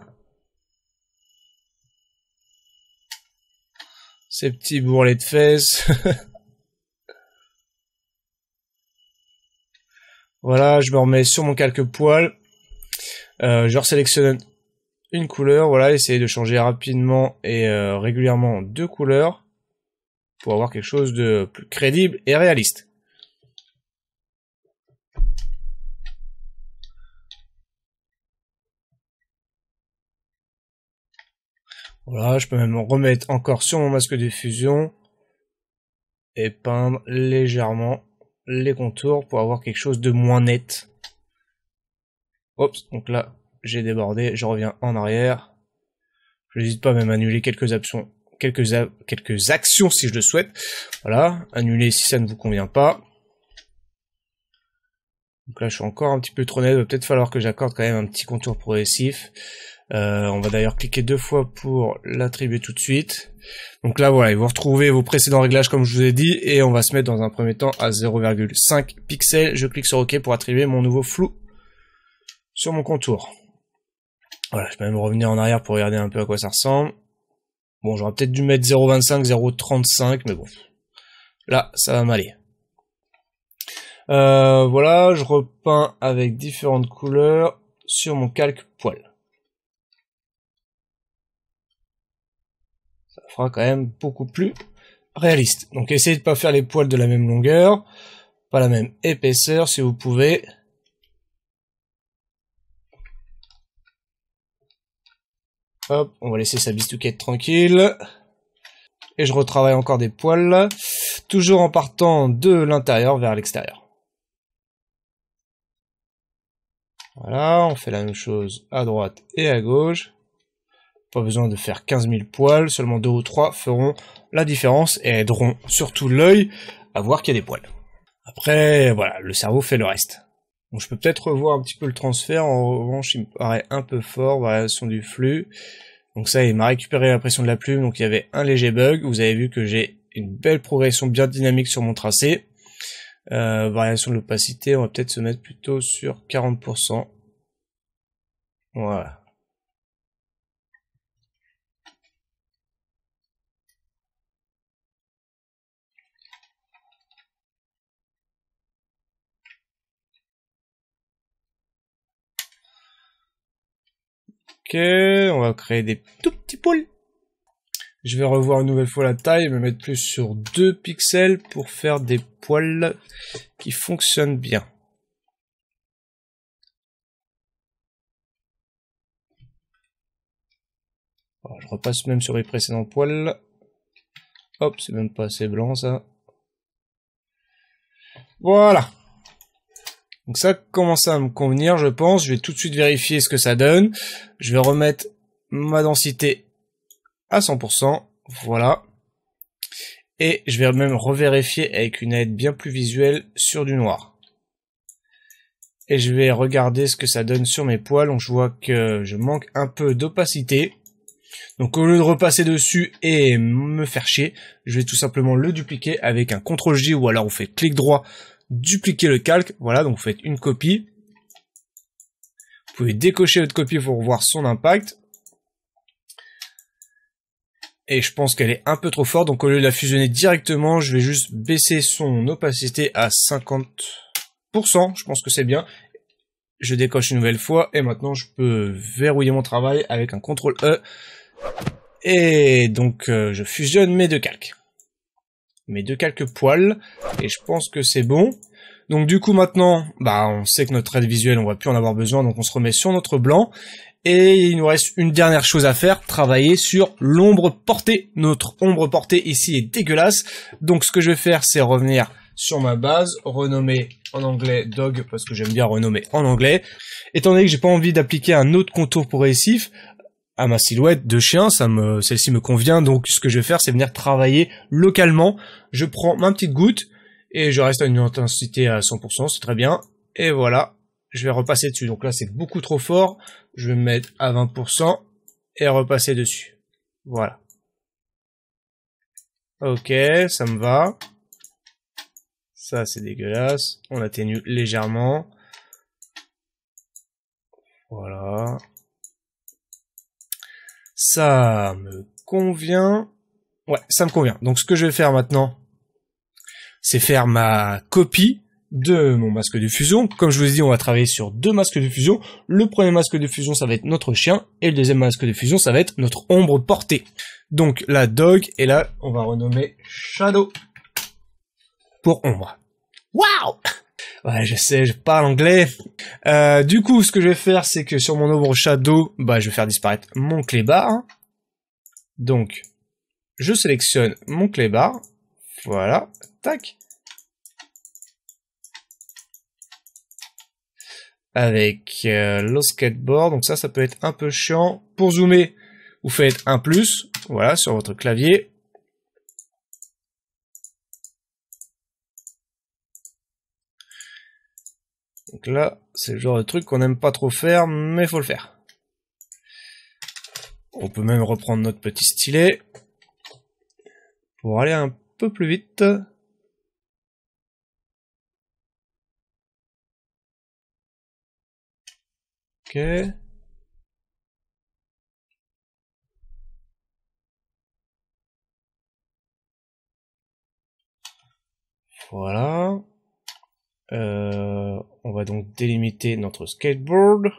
Ces petits bourrelets de fesses. Voilà, je me remets sur mon calque poil. Euh, je sélectionne une couleur, voilà, essayer de changer rapidement et euh, régulièrement deux couleurs pour avoir quelque chose de plus crédible et réaliste. Voilà, je peux même remettre encore sur mon masque de fusion et peindre légèrement les contours pour avoir quelque chose de moins net. Hop, donc là, j'ai débordé, je reviens en arrière. Je n'hésite pas même à annuler quelques options, quelques, quelques actions si je le souhaite. Voilà, annuler si ça ne vous convient pas. Donc là, je suis encore un petit peu trop net. Il va peut-être falloir que j'accorde quand même un petit contour progressif. Euh, on va d'ailleurs cliquer deux fois pour l'attribuer tout de suite. Donc là, voilà, vous retrouvez vos précédents réglages comme je vous ai dit, et on va se mettre dans un premier temps à 0,5 pixels. Je clique sur OK pour attribuer mon nouveau flou sur mon contour. Voilà, je vais même revenir en arrière pour regarder un peu à quoi ça ressemble. Bon, j'aurais peut-être dû mettre 0,25, 0,35, mais bon. Là, ça va m'aller. Euh, voilà, je repeins avec différentes couleurs sur mon calque poil. fera quand même beaucoup plus réaliste. Donc essayez de pas faire les poils de la même longueur, pas la même épaisseur si vous pouvez. Hop, on va laisser sa bistouquette tranquille. Et je retravaille encore des poils, toujours en partant de l'intérieur vers l'extérieur. Voilà, on fait la même chose à droite et à gauche. Pas besoin de faire 15 000 poils, seulement 2 ou 3 feront la différence et aideront surtout l'œil à voir qu'il y a des poils. Après, voilà, le cerveau fait le reste. Donc, je peux peut-être revoir un petit peu le transfert, en revanche il me paraît un peu fort, variation du flux. Donc ça, il m'a récupéré la pression de la plume, donc il y avait un léger bug. Vous avez vu que j'ai une belle progression bien dynamique sur mon tracé. Euh, variation de l'opacité, on va peut-être se mettre plutôt sur 40%. Voilà. on va créer des tout petits poules. Je vais revoir une nouvelle fois la taille, me mettre plus sur 2 pixels pour faire des poils qui fonctionnent bien. je repasse même sur les précédents poils. Hop, c'est même pas assez blanc ça. Voilà. Donc ça commence à me convenir, je pense. Je vais tout de suite vérifier ce que ça donne. Je vais remettre ma densité à 100%. Voilà. Et je vais même revérifier avec une aide bien plus visuelle sur du noir. Et je vais regarder ce que ça donne sur mes poils. Donc je vois que je manque un peu d'opacité. Donc au lieu de repasser dessus et me faire chier, je vais tout simplement le dupliquer avec un CTRL J ou alors on fait clic droit dupliquer le calque. Voilà, donc vous faites une copie. Vous pouvez décocher votre copie pour voir son impact. Et je pense qu'elle est un peu trop forte, donc au lieu de la fusionner directement, je vais juste baisser son opacité à 50%. Je pense que c'est bien. Je décoche une nouvelle fois, et maintenant je peux verrouiller mon travail avec un CTRL-E. E. Et donc euh, je fusionne mes deux calques mais de quelques poils, et je pense que c'est bon. Donc du coup maintenant, bah on sait que notre aide visuelle, on va plus en avoir besoin, donc on se remet sur notre blanc. Et il nous reste une dernière chose à faire, travailler sur l'ombre portée. Notre ombre portée ici est dégueulasse. Donc ce que je vais faire, c'est revenir sur ma base, renommer en anglais dog parce que j'aime bien renommer en anglais. Étant donné que j'ai pas envie d'appliquer un autre contour progressif, à ma silhouette de chien, ça me, celle-ci me convient. Donc, ce que je vais faire, c'est venir travailler localement. Je prends ma petite goutte et je reste à une intensité à 100%, c'est très bien. Et voilà, je vais repasser dessus. Donc là, c'est beaucoup trop fort. Je vais me mettre à 20% et repasser dessus. Voilà. Ok, ça me va. Ça, c'est dégueulasse. On atténue légèrement. Voilà. Ça me convient. Ouais, ça me convient. Donc ce que je vais faire maintenant, c'est faire ma copie de mon masque de fusion. Comme je vous ai dit, on va travailler sur deux masques de fusion. Le premier masque de fusion, ça va être notre chien, et le deuxième masque de fusion, ça va être notre ombre portée. Donc la dog, et là, on va renommer Shadow pour ombre. Waouh Ouais, je sais, je parle anglais. Euh, du coup, ce que je vais faire, c'est que sur mon ombre shadow, bah, je vais faire disparaître mon clé-barre. Donc, je sélectionne mon clé bar. Voilà, tac. Avec euh, le skateboard, donc ça, ça peut être un peu chiant. Pour zoomer, vous faites un plus, voilà, sur votre clavier. Donc là, c'est le genre de truc qu'on n'aime pas trop faire, mais faut le faire. On peut même reprendre notre petit stylet pour aller un peu plus vite. Ok. Voilà. Euh, on va donc délimiter notre skateboard.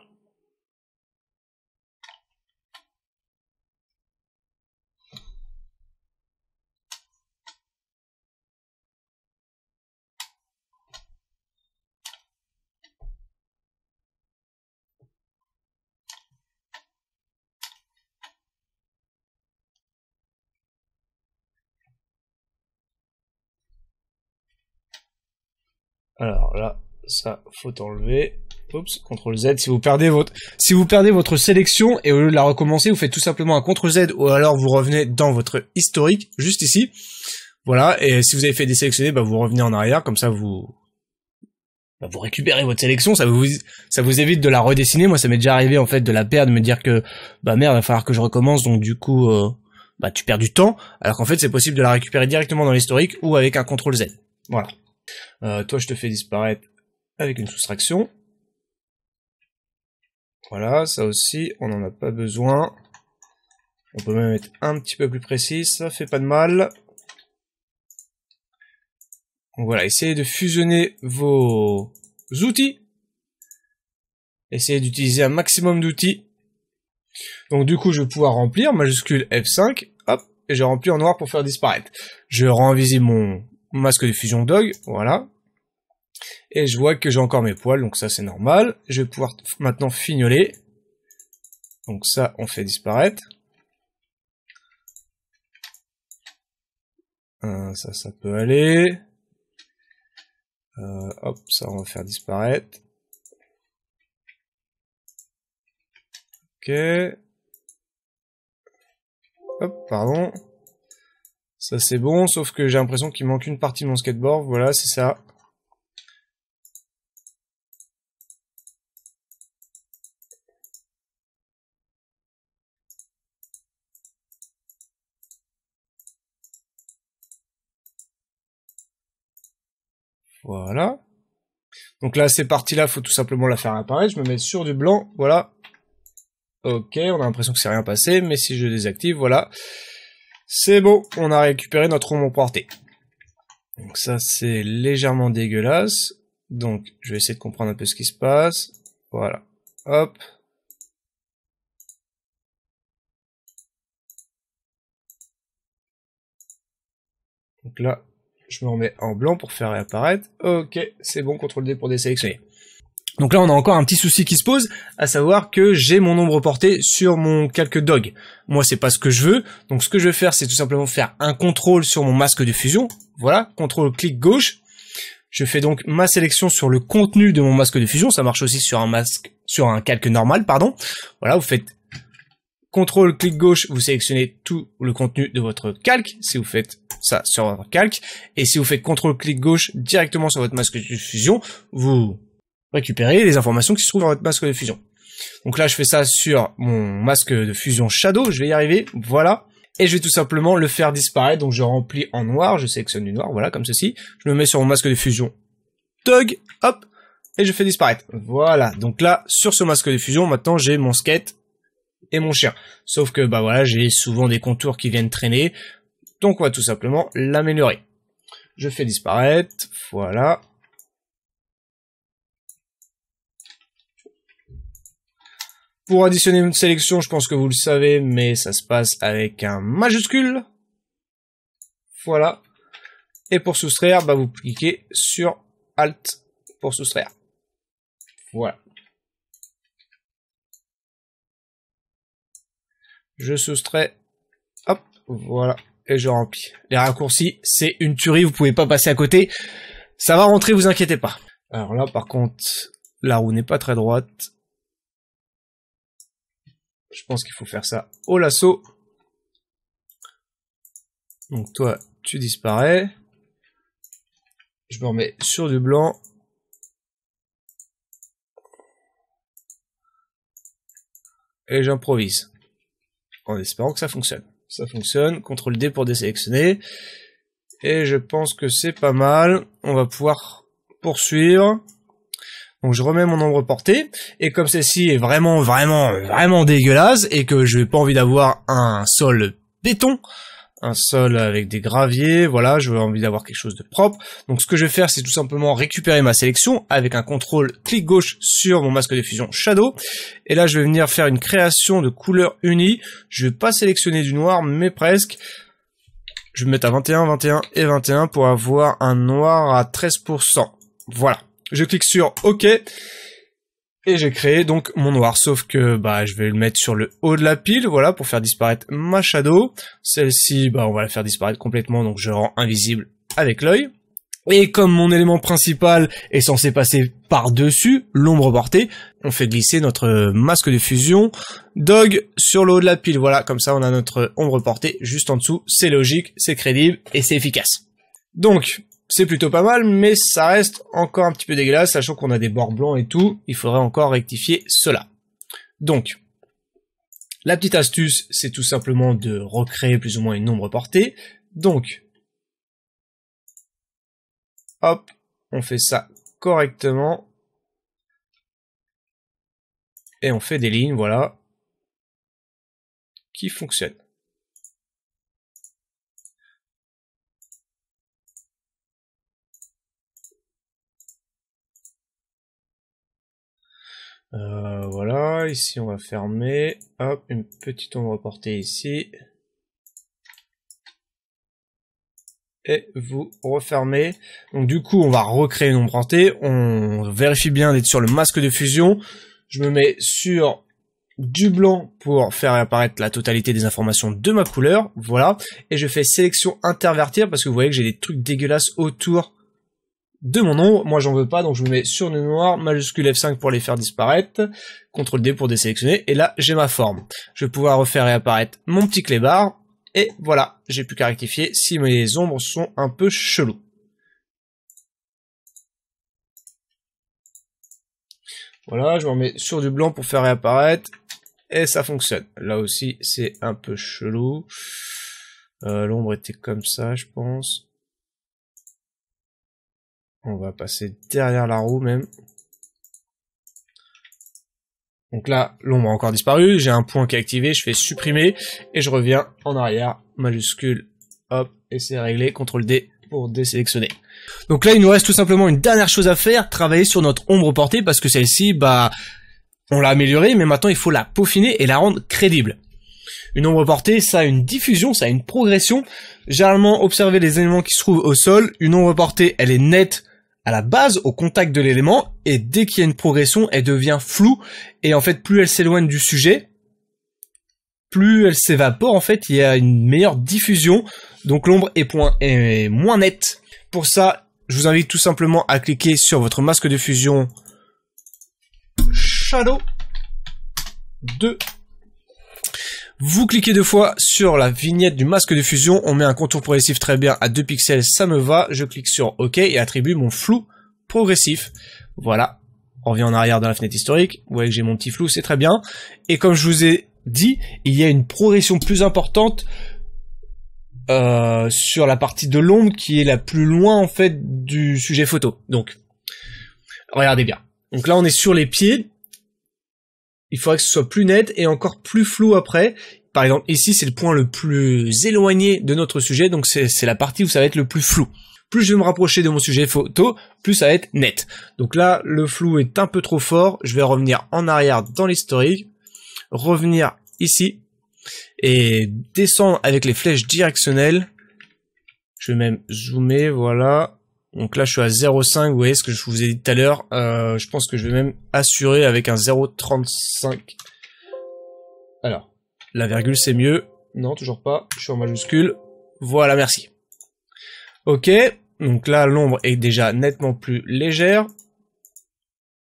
Alors là, ça faut enlever. Oups, CTRL Z. Si vous perdez votre, si vous perdez votre sélection et au lieu de la recommencer, vous faites tout simplement un CTRL Z ou alors vous revenez dans votre historique, juste ici. Voilà. Et si vous avez fait désélectionner, bah vous revenez en arrière, comme ça vous, bah, vous récupérez votre sélection. Ça vous, ça vous évite de la redessiner. Moi, ça m'est déjà arrivé en fait de la perdre, de me dire que bah merde, il va falloir que je recommence. Donc du coup, euh, bah tu perds du temps. Alors qu'en fait, c'est possible de la récupérer directement dans l'historique ou avec un CTRL Z. Voilà. Euh, toi, je te fais disparaître avec une soustraction. Voilà, ça aussi, on n'en a pas besoin. On peut même être un petit peu plus précis, ça fait pas de mal. Donc voilà, essayez de fusionner vos outils. Essayez d'utiliser un maximum d'outils. Donc du coup, je vais pouvoir remplir majuscule F5, hop, et j'ai rempli en noir pour faire disparaître. Je rends visible mon masque de fusion dog, voilà. Et je vois que j'ai encore mes poils, donc ça c'est normal. Je vais pouvoir maintenant fignoler. Donc ça, on fait disparaître. Hein, ça, ça peut aller. Euh, hop, ça on va faire disparaître. Ok. Hop, pardon. Ça c'est bon, sauf que j'ai l'impression qu'il manque une partie de mon skateboard. Voilà, c'est ça. Voilà. Donc là, ces parties-là, faut tout simplement la faire apparaître. Je me mets sur du blanc, voilà. Ok, on a l'impression que c'est rien passé, mais si je désactive, voilà. C'est bon, on a récupéré notre roman porté. Donc ça, c'est légèrement dégueulasse. Donc, je vais essayer de comprendre un peu ce qui se passe. Voilà. Hop. Donc là, je me remets en blanc pour faire réapparaître. Ok, c'est bon, CTRL D pour désélectionner. Donc là, on a encore un petit souci qui se pose, à savoir que j'ai mon nombre porté sur mon calque dog. Moi, c'est pas ce que je veux. Donc ce que je vais faire, c'est tout simplement faire un contrôle sur mon masque de fusion. Voilà, contrôle clic gauche. Je fais donc ma sélection sur le contenu de mon masque de fusion. Ça marche aussi sur un masque, sur un calque normal, pardon. Voilà, vous faites contrôle clic gauche, vous sélectionnez tout le contenu de votre calque. Si vous faites ça sur votre calque et si vous faites contrôle clic gauche directement sur votre masque de fusion, vous récupérer les informations qui se trouvent dans votre masque de fusion. Donc là, je fais ça sur mon masque de fusion Shadow, je vais y arriver, voilà. Et je vais tout simplement le faire disparaître, donc je remplis en noir, je sélectionne du noir, voilà, comme ceci. Je me mets sur mon masque de fusion Tug, hop, et je fais disparaître. Voilà, donc là, sur ce masque de fusion, maintenant j'ai mon skate et mon chien. Sauf que, bah voilà, j'ai souvent des contours qui viennent traîner, donc on va tout simplement l'améliorer. Je fais disparaître, voilà. Pour additionner une sélection, je pense que vous le savez, mais ça se passe avec un majuscule. Voilà. Et pour soustraire, bah, vous cliquez sur Alt pour soustraire. Voilà. Je soustrais. Hop, voilà. Et je remplis. Les raccourcis, c'est une tuerie, vous pouvez pas passer à côté. Ça va rentrer, vous inquiétez pas. Alors là, par contre, la roue n'est pas très droite. Je pense qu'il faut faire ça au lasso. Donc toi, tu disparais. Je me remets sur du blanc. Et j'improvise. En espérant que ça fonctionne. Ça fonctionne. CTRL D pour désélectionner. Et je pense que c'est pas mal. On va pouvoir poursuivre. Donc je remets mon ombre porté et comme celle-ci est vraiment, vraiment, vraiment dégueulasse, et que je n'ai pas envie d'avoir un sol béton, un sol avec des graviers, voilà, je veux envie d'avoir quelque chose de propre. Donc ce que je vais faire, c'est tout simplement récupérer ma sélection avec un contrôle clic gauche sur mon masque de fusion Shadow. Et là, je vais venir faire une création de couleur unie. Je vais pas sélectionner du noir, mais presque. Je vais me mettre à 21, 21 et 21 pour avoir un noir à 13%. Voilà. Je clique sur OK. Et j'ai créé donc mon noir, sauf que bah je vais le mettre sur le haut de la pile, voilà, pour faire disparaître ma shadow. Celle-ci, bah on va la faire disparaître complètement, donc je rends invisible avec l'œil. Et comme mon élément principal est censé passer par-dessus l'ombre portée, on fait glisser notre masque de fusion dog sur le haut de la pile. Voilà, comme ça on a notre ombre portée juste en dessous. C'est logique, c'est crédible et c'est efficace. Donc, c'est plutôt pas mal, mais ça reste encore un petit peu dégueulasse, sachant qu'on a des bords blancs et tout, il faudrait encore rectifier cela. Donc, la petite astuce, c'est tout simplement de recréer plus ou moins une nombre portée. Donc, hop, on fait ça correctement. Et on fait des lignes, voilà, qui fonctionnent. Euh, voilà, ici on va fermer. Hop, une petite ombre portée ici. et vous refermez. Donc du coup, on va recréer une ombre portée. On vérifie bien d'être sur le masque de fusion. Je me mets sur du blanc pour faire apparaître la totalité des informations de ma couleur. Voilà. Et je fais sélection intervertir parce que vous voyez que j'ai des trucs dégueulasses autour de mon nom. Moi, j'en veux pas, donc je me mets sur le noir, majuscule F5 pour les faire disparaître, CTRL D pour désélectionner, et là, j'ai ma forme. Je vais pouvoir refaire réapparaître mon petit clébard, et voilà, j'ai pu qu'à si mes ombres sont un peu chelous. Voilà, je me remets sur du blanc pour faire réapparaître, et ça fonctionne. Là aussi, c'est un peu chelou. Euh, l'ombre était comme ça, je pense. On va passer derrière la roue même. Donc là, l'ombre a encore disparu, j'ai un point qui est activé, je fais supprimer, et je reviens en arrière, majuscule, hop, et c'est réglé, CTRL D pour désélectionner. Donc là, il nous reste tout simplement une dernière chose à faire, travailler sur notre ombre portée, parce que celle-ci, bah, on l'a améliorée, mais maintenant il faut la peaufiner et la rendre crédible. Une ombre portée, ça a une diffusion, ça a une progression. Généralement, observez les éléments qui se trouvent au sol. Une ombre portée, elle est nette à la base au contact de l'élément et dès qu'il y a une progression, elle devient floue et en fait plus elle s'éloigne du sujet, plus elle s'évapore en fait, il y a une meilleure diffusion donc l'ombre est, est moins nette. Pour ça, je vous invite tout simplement à cliquer sur votre masque de fusion Shadow 2 vous cliquez deux fois sur la vignette du masque de fusion, on met un contour progressif très bien à 2 pixels, ça me va, je clique sur OK et attribue mon flou progressif. Voilà, on revient en arrière dans la fenêtre historique, vous voyez que j'ai mon petit flou, c'est très bien. Et comme je vous ai dit, il y a une progression plus importante euh, sur la partie de l'ombre qui est la plus loin en fait du sujet photo. Donc, regardez bien. Donc là, on est sur les pieds il faudrait que ce soit plus net et encore plus flou après. Par exemple, ici, c'est le point le plus éloigné de notre sujet, donc c'est la partie où ça va être le plus flou. Plus je vais me rapprocher de mon sujet photo, plus ça va être net. Donc là, le flou est un peu trop fort. Je vais revenir en arrière dans l'historique, revenir ici et descendre avec les flèches directionnelles. Je vais même zoomer, voilà. Donc là, je suis à 0,5. Vous voyez ce que je vous ai dit tout à l'heure. Euh, je pense que je vais même assurer avec un 0,35. Alors, la virgule, c'est mieux. Non, toujours pas. Je suis en majuscule. Voilà, merci. Ok. Donc là, l'ombre est déjà nettement plus légère.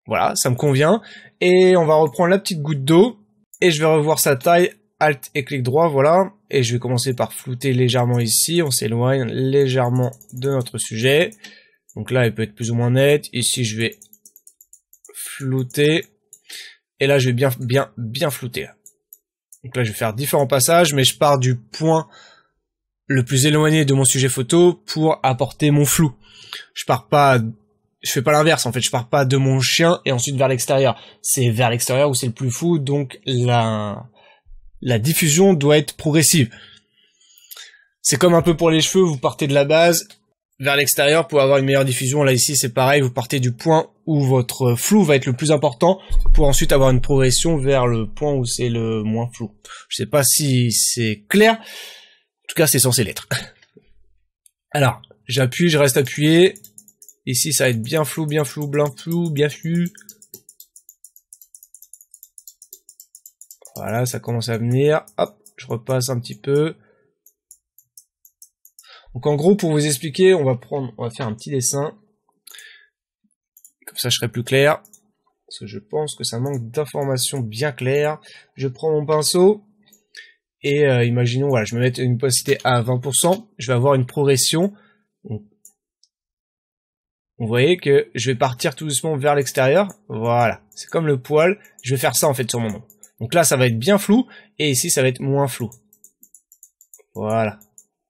Voilà, ça me convient. Et on va reprendre la petite goutte d'eau. Et je vais revoir sa taille Alt et clic droit, voilà. Et je vais commencer par flouter légèrement ici. On s'éloigne légèrement de notre sujet. Donc là, il peut être plus ou moins net. Ici, je vais flouter. Et là, je vais bien, bien, bien flouter. Donc là, je vais faire différents passages, mais je pars du point le plus éloigné de mon sujet photo pour apporter mon flou. Je pars pas, je fais pas l'inverse en fait, je pars pas de mon chien et ensuite vers l'extérieur. C'est vers l'extérieur où c'est le plus flou, donc là la diffusion doit être progressive. C'est comme un peu pour les cheveux, vous partez de la base vers l'extérieur pour avoir une meilleure diffusion. Là ici c'est pareil, vous partez du point où votre flou va être le plus important pour ensuite avoir une progression vers le point où c'est le moins flou. Je sais pas si c'est clair. En tout cas, c'est censé l'être. Alors, j'appuie, je reste appuyé. Ici, ça va être bien flou, bien flou, bien flou, bien flou, Voilà, ça commence à venir. Hop, je repasse un petit peu. Donc en gros, pour vous expliquer, on va prendre, on va faire un petit dessin. Comme ça, je serai plus clair. Parce que je pense que ça manque d'informations bien claires. Je prends mon pinceau. Et euh, imaginons, voilà, je me mets une opacité à 20%. Je vais avoir une progression. vous voyez que je vais partir tout doucement vers l'extérieur. Voilà. C'est comme le poil. Je vais faire ça, en fait, sur mon nom. Donc là, ça va être bien flou, et ici, ça va être moins flou. Voilà.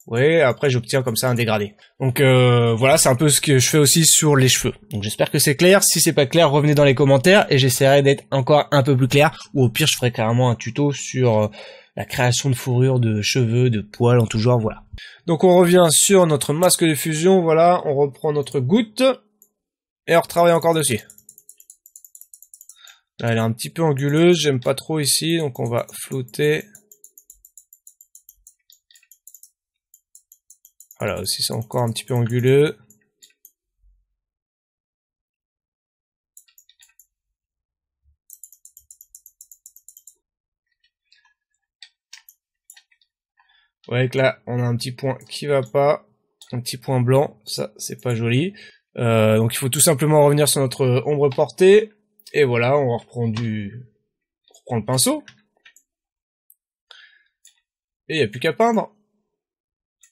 voyez, après j'obtiens comme ça un dégradé. Donc euh, voilà, c'est un peu ce que je fais aussi sur les cheveux. Donc j'espère que c'est clair. Si c'est pas clair, revenez dans les commentaires et j'essaierai d'être encore un peu plus clair. Ou au pire, je ferai carrément un tuto sur euh, la création de fourrure, de cheveux, de poils en tout genre, voilà. Donc on revient sur notre masque de fusion, voilà, on reprend notre goutte et on retravaille encore dessus elle est un petit peu anguleuse, j'aime pas trop ici, donc on va flotter. Voilà, aussi c'est encore un petit peu anguleux. Vous voyez que là, on a un petit point qui va pas, un petit point blanc, ça c'est pas joli. Euh, donc il faut tout simplement revenir sur notre ombre portée. Et voilà, on reprend du... reprend le pinceau. Et il n'y a plus qu'à peindre.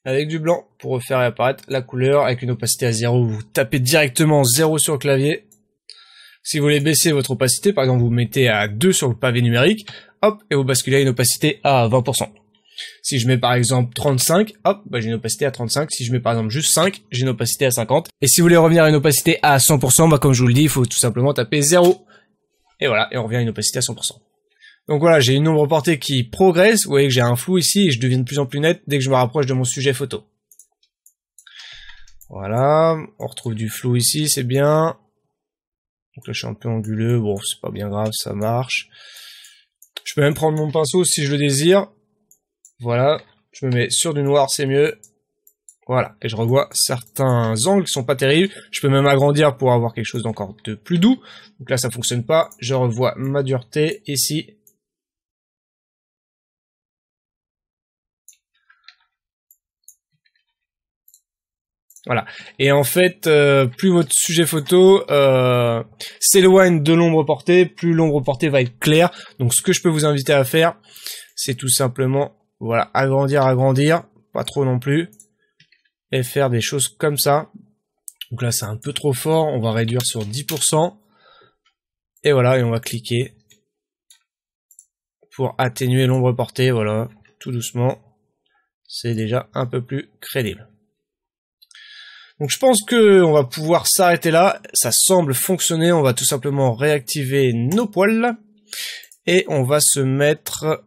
Avec du blanc pour refaire apparaître la couleur avec une opacité à 0. Vous tapez directement 0 sur le clavier. Si vous voulez baisser votre opacité, par exemple vous mettez à 2 sur le pavé numérique, hop, et vous basculez à une opacité à 20%. Si je mets par exemple 35, hop, bah, j'ai une opacité à 35. Si je mets par exemple juste 5, j'ai une opacité à 50. Et si vous voulez revenir à une opacité à 100%, bah comme je vous le dis, il faut tout simplement taper 0. Et voilà, et on revient à une opacité à 100%. Donc voilà, j'ai une ombre portée qui progresse. Vous voyez que j'ai un flou ici et je deviens de plus en plus net dès que je me rapproche de mon sujet photo. Voilà, on retrouve du flou ici, c'est bien. Donc là, je suis un peu anguleux. Bon, c'est pas bien grave, ça marche. Je peux même prendre mon pinceau si je le désire. Voilà, je me mets sur du noir, c'est mieux. Voilà, et je revois certains angles qui sont pas terribles. Je peux même agrandir pour avoir quelque chose d'encore de plus doux. Donc là, ça fonctionne pas. Je revois ma dureté ici. Voilà. Et en fait, euh, plus votre sujet photo euh, s'éloigne de l'ombre portée, plus l'ombre portée va être claire. Donc ce que je peux vous inviter à faire, c'est tout simplement, voilà, agrandir, agrandir, pas trop non plus et faire des choses comme ça. Donc là, c'est un peu trop fort. On va réduire sur 10%. Et voilà, et on va cliquer pour atténuer l'ombre portée. Voilà, tout doucement. C'est déjà un peu plus crédible. Donc je pense que on va pouvoir s'arrêter là. Ça semble fonctionner. On va tout simplement réactiver nos poils. Et on va se mettre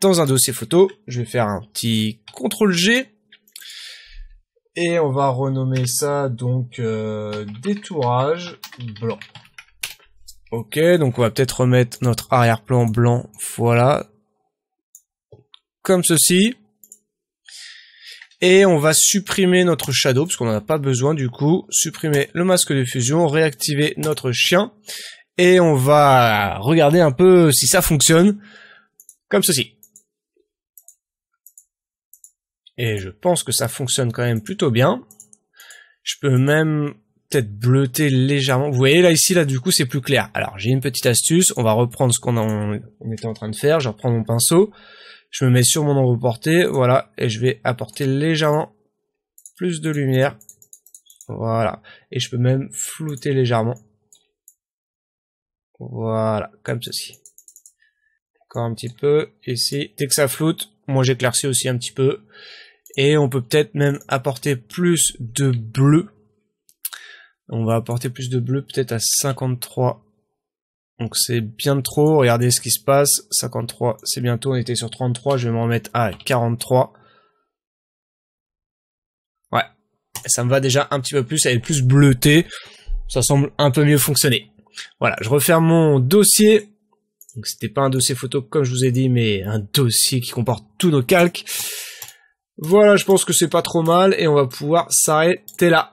dans un dossier photo. Je vais faire un petit CTRL G. Et on va renommer ça donc euh, détourage blanc. Ok, donc on va peut-être remettre notre arrière-plan blanc, voilà. Comme ceci. Et on va supprimer notre shadow, parce qu'on n'en a pas besoin du coup. Supprimer le masque de fusion, réactiver notre chien. Et on va regarder un peu si ça fonctionne. Comme ceci. Et je pense que ça fonctionne quand même plutôt bien. Je peux même peut-être bleuter légèrement. Vous voyez là ici, là du coup c'est plus clair. Alors j'ai une petite astuce, on va reprendre ce qu'on on était en train de faire. Je reprends mon pinceau, je me mets sur mon ombre porté. voilà, et je vais apporter légèrement plus de lumière. Voilà. Et je peux même flouter légèrement. Voilà, comme ceci. Encore un petit peu. Ici, dès que ça floute, moi j'éclaircis aussi un petit peu. Et on peut peut-être même apporter plus de bleu. On va apporter plus de bleu peut-être à 53. Donc c'est bien trop. Regardez ce qui se passe. 53, c'est bientôt. On était sur 33. Je vais m'en mettre à 43. Ouais. Ça me va déjà un petit peu plus. Elle est plus bleuté Ça semble un peu mieux fonctionner. Voilà, je referme mon dossier. Donc c'était pas un dossier photo comme je vous ai dit, mais un dossier qui comporte tous nos calques. Voilà, je pense que c'est pas trop mal et on va pouvoir s'arrêter là.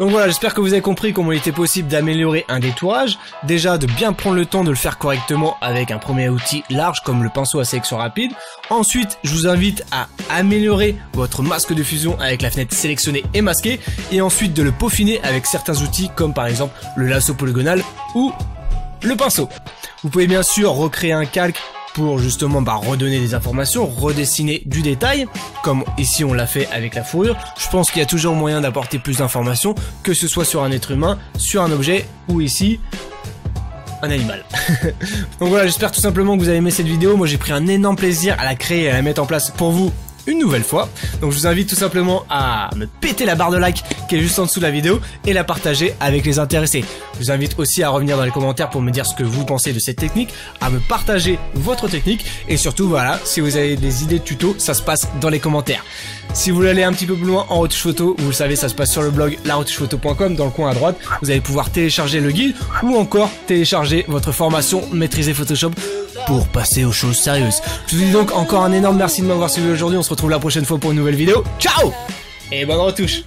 Donc voilà, j'espère que vous avez compris comment il était possible d'améliorer un détourage. Déjà, de bien prendre le temps de le faire correctement avec un premier outil large comme le pinceau à sélection rapide. Ensuite, je vous invite à améliorer votre masque de fusion avec la fenêtre sélectionnée et masquée. Et ensuite, de le peaufiner avec certains outils comme par exemple le lasso polygonal ou le pinceau. Vous pouvez bien sûr recréer un calque pour justement bah, redonner des informations, redessiner du détail, comme ici on l'a fait avec la fourrure, je pense qu'il y a toujours moyen d'apporter plus d'informations, que ce soit sur un être humain, sur un objet ou ici un animal. Donc voilà, j'espère tout simplement que vous avez aimé cette vidéo. Moi j'ai pris un énorme plaisir à la créer et à la mettre en place pour vous une nouvelle fois. Donc je vous invite tout simplement à me péter la barre de like qui est juste en dessous de la vidéo et la partager avec les intéressés. Je vous invite aussi à revenir dans les commentaires pour me dire ce que vous pensez de cette technique, à me partager votre technique et surtout voilà, si vous avez des idées de tuto, ça se passe dans les commentaires. Si vous voulez aller un petit peu plus loin en retouche photo, vous le savez, ça se passe sur le blog laretouchephoto.com dans le coin à droite. Vous allez pouvoir télécharger le guide ou encore télécharger votre formation maîtriser Photoshop pour passer aux choses sérieuses. Je vous dis donc encore un énorme merci de m'avoir suivi aujourd'hui. On retrouve la prochaine fois pour une nouvelle vidéo. Ciao Et bonne retouche